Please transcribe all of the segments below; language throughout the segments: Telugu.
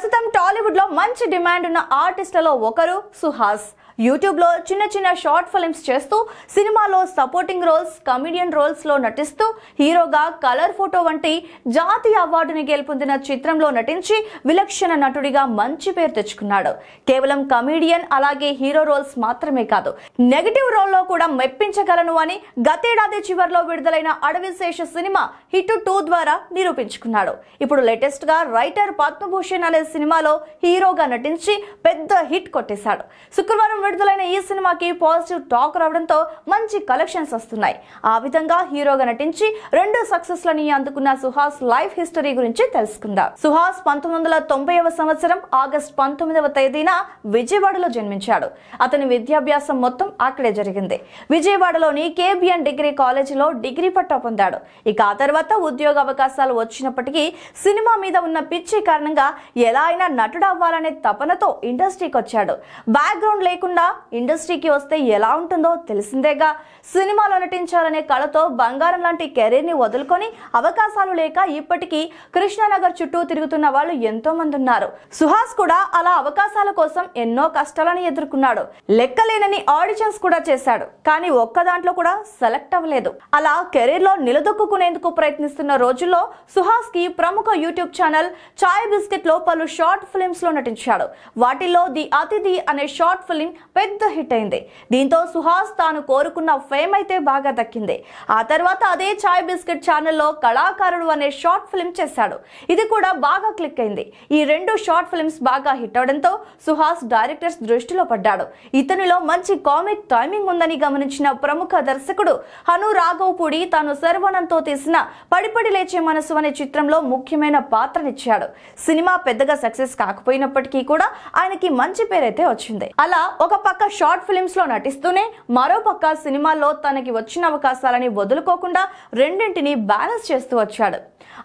ప్రస్తుతం టాలీవుడ్ లో మంచి డిమాండ్ ఉన్న ఆర్టిస్టులలో ఒకరు సుహాస్ యూట్యూబ్లో చిన్న చిన్న షార్ట్ ఫిలిమ్స్ చేస్తూ సినిమాలో సపోర్టింగ్ రోల్స్ కమెడియన్ రోల్స్లో నటిస్తూ హీరోగా కలర్ ఫోటో వంటి జాతీయ అవార్డుని గెలుపొందిన చిత్రంలో నటించి విలక్షణ నటుడిగా మంచి పేరు తెచ్చుకున్నాడు కేవలం కమెడియన్ అలాగే హీరో రోల్స్ మాత్రమే కాదు నెగటివ్ రోల్లో కూడా మెప్పించగలను అని గతేడాది చివరిలో విడుదలైన అడవి శేష సినిమా హిట్ టూ ద్వారా నిరూపించుకున్నాడు ఇప్పుడు లేటెస్ట్ గా రైటర్ పద్మభూషణ్ అనే సినిమాలో హీరోగా నటించి పెద్ద హిట్ కొట్టేశాడు శుక్రవారం విడుదలైన ఈ సినిమాకి పాజిటివ్ టాక్ రావడంతో మంచి కలెక్షన్స్ వస్తున్నాయి ఆ విధంగా హీరోగా నటించి రెండు సక్సెస్ లని అందుకున్న సుహాస్ లైఫ్ హిస్టరీ గురించి తెలుసుకుందాం సుహాస్ పంతొమ్మిది వందల తొంభైవ సంవత్సరం ఆగస్ట్ పంతొమ్మిదవ తేదీన విజయవాడలో జన్మించాడు అతని విద్యాభ్యాసం మొత్తం అక్కడే జరిగింది విజయవాడలోని కేబిఎన్ డిగ్రీ కాలేజీలో డిగ్రీ పట్టా పొందాడు ఇక ఆ తర్వాత ఉద్యోగ అవకాశాలు వచ్చినప్పటికీ సినిమా మీద ఉన్న పిచ్చి కారణంగా ఎలా అయినా నటుడు అవ్వాలనే తపనతో ఇండస్ట్రీకి వచ్చాడు బ్యాక్గ్రౌండ్ లేకుండా కాకుండా ఇండస్ట్రీకి వస్తే ఎలా ఉంటుందో తెలిసిందేగా సినిమాలో నటించాలనే కళతో బంగారం లాంటి కెరీర్ని వదులుకొని అవకాశాలు లేక ఇప్పటికీ కృష్ణానగర్ చుట్టూ తిరుగుతున్న వాళ్ళు ఎంతో మంది ఉన్నారు సుహాస్ కూడా అలా అవకాశాల కోసం ఎన్నో కష్టాలను ఎదుర్కొన్నాడు లెక్కలేనని ఆడిషన్స్ కూడా చేశాడు కానీ ఒక్క దాంట్లో కూడా సెలెక్ట్ అవ్వలేదు అలా కెరీర్ లో నిలదొక్కునేందుకు ప్రయత్నిస్తున్న రోజుల్లో సుహాస్ కి ప్రముఖ యూట్యూబ్ ఛానల్ చాయ్ బిస్కెట్ లో పలు షార్ట్ ఫిల్మ్స్ లో నటించాడు వాటిలో ది అతిథి అనే షార్ట్ ఫిల్మ్ పెద్ద హిట్ అయింది దీంతో సుహాస్ తాను కోరుకున్న ఫేమ్ అయితే బాగా దక్కింది ఆ తర్వాత అదే చాయ్ బిస్కెట్ ఛానల్లో కళాకారుడు అనే షార్ట్ ఫిల్మ్ చేశాడు ఇది కూడా బాగా క్లిక్ అయింది ఈ రెండు షార్ట్ ఫిల్మ్స్ బాగా హిట్ అవడంతో సుహాస్ డైరెక్టర్స్ దృష్టిలో పడ్డాడు ఇతనిలో మంచి కామిక్ టైమింగ్ ఉందని గమనించిన ప్రముఖ దర్శకుడు హను రాఘవ్ పూడి తాను శర్వణంతో తీసిన పడిపడి లేచే మనసు అనే చిత్రంలో ముఖ్యమైన పాత్రనిచ్చాడు సినిమా పెద్దగా సక్సెస్ కాకపోయినప్పటికీ కూడా ఆయనకి మంచి పేరైతే వచ్చింది అలా ఒక పక్క షార్ట్ లో నటిస్తూనే మరో పక్క సినిమాల్లో తనకి వచ్చిన అవకాశాలని వదులుకోకుండా రెండింటిని బ్యాలెన్స్ చేస్తూ వచ్చాడు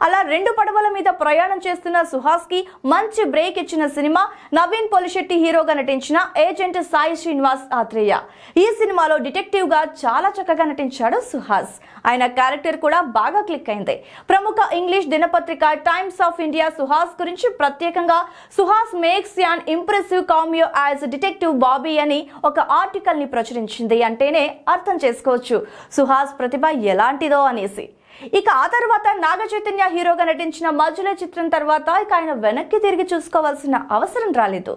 అలా రెండు పడవల మీద ప్రయాణం చేస్తున్న సుహాస్ కి మంచి బ్రేక్ ఇచ్చిన సినిమా నవీన్ పొలిశెట్టి హీరోగా నటించిన ఏజెంట్ సాయి శ్రీనివాస్ ఆత్రేయ ఈ సినిమాలో డిటెక్టివ్ గా చాలా చక్కగా నటించాడు సుహాస్ ఆయన క్యారెక్టర్ కూడా బాగా క్లిక్ అయింది ప్రముఖ ఇంగ్లీష్ దినపత్రిక టైమ్స్ ఆఫ్ ఇండియా సుహాస్ గురించి ప్రత్యేకంగా Suhas makes an impressive cameo as detective Bobby ఉండాలి అని ఒక ఆర్టికల్ని ప్రచురించింది అంటేనే అర్థం చేసుకోవచ్చు సుహాస్ ప్రతిభ ఎలాంటిదో అనేసి ఇక ఆ తర్వాత నాగ చైతన్య హీరోగా నటించిన మజుల చిత్రం తర్వాత ఇక ఆయన వెనక్కి తిరిగి చూసుకోవాల్సిన అవసరం రాలేదు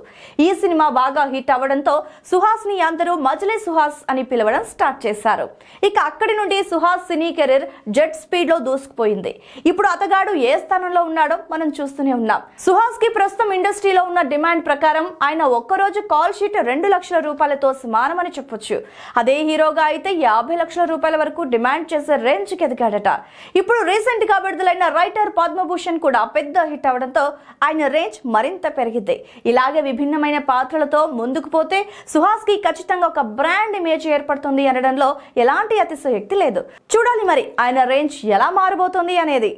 ఈ సినిమా బాగా హిట్ అవ్వడంతో సుహాస్ ని అందరూ మజులే సుహాస్ అని పిలవడం స్టార్ట్ చేశారు ఇక అక్కడి నుండి సుహాస్ సినీ కెరీర్ జెట్ స్పీడ్ లో దూసుకుపోయింది ఇప్పుడు అతగాడు ఏ స్థానంలో ఉన్నాడో మనం చూస్తూనే ఉన్నాం సుహాస్ కి ప్రస్తుతం ఇండస్ట్రీలో ఉన్న డిమాండ్ ప్రకారం ఆయన ఒక్కరోజు కాల్ షీట్ రెండు లక్షల రూపాయలతో సమానమని చెప్పొచ్చు అదే హీరోగా అయితే యాభై లక్షల రూపాయల వరకు డిమాండ్ చేసే రేంజ్కి ఎదిగాడట ఇప్పుడు రీసెంట్ గా విడుదలైన రైటర్ పద్మభూషణ్ కూడా పెద్ద హిట్ అవడంతో ఆయన రేంజ్ మరింత పెరిగింది ఇలాగే విభిన్నమైన పాత్రలతో ముందుకు పోతే కి ఖచ్చితంగా ఒక బ్రాండ్ ఇమేజ్ ఏర్పడుతుంది అనడంలో ఎలాంటి అతిశయోక్తి లేదు చూడాలి మరి ఆయన రేంజ్ ఎలా మారిపోతుంది అనేది